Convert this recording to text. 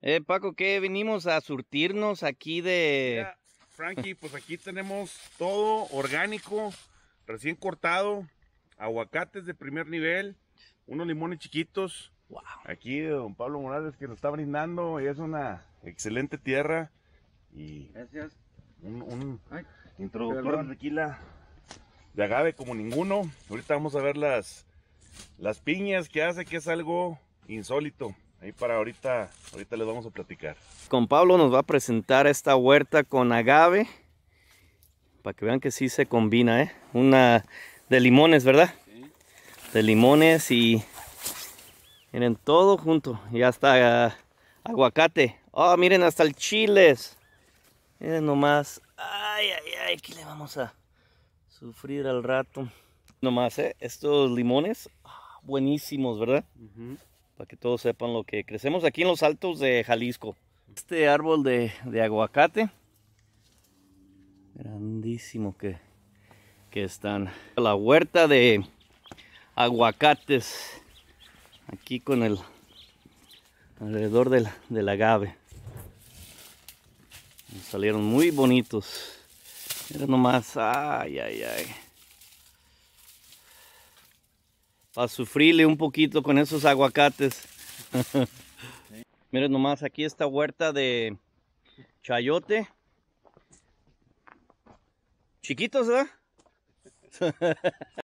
Eh, Paco, ¿qué venimos a surtirnos aquí de...? Mira, Frankie, pues aquí tenemos todo orgánico, recién cortado, aguacates de primer nivel, unos limones chiquitos. Wow. Aquí de don Pablo Morales que nos está brindando y es una excelente tierra. Y Gracias. Un, introductor de tequila de agave como ninguno. Ahorita vamos a ver las, las piñas que hace, que es algo insólito. Ahí para ahorita, ahorita les vamos a platicar. Con Pablo nos va a presentar esta huerta con agave. Para que vean que sí se combina, ¿eh? Una de limones, ¿verdad? Sí. De limones y... Miren, todo junto. Y hasta ah, aguacate. Oh, miren, hasta el chiles. Miren nomás. Ay, ay, ay, aquí le vamos a sufrir al rato. Nomás, ¿eh? Estos limones, ah, buenísimos, ¿verdad? para que todos sepan lo que crecemos aquí en los altos de Jalisco. Este árbol de, aguacate, grandísimo que, que están. La huerta de aguacates, aquí con el alrededor del, del agave. Salieron muy bonitos. Mira nomás, ay, ay, ay. A sufrirle un poquito con esos aguacates. Miren nomás, aquí esta huerta de chayote. Chiquitos, ¿verdad?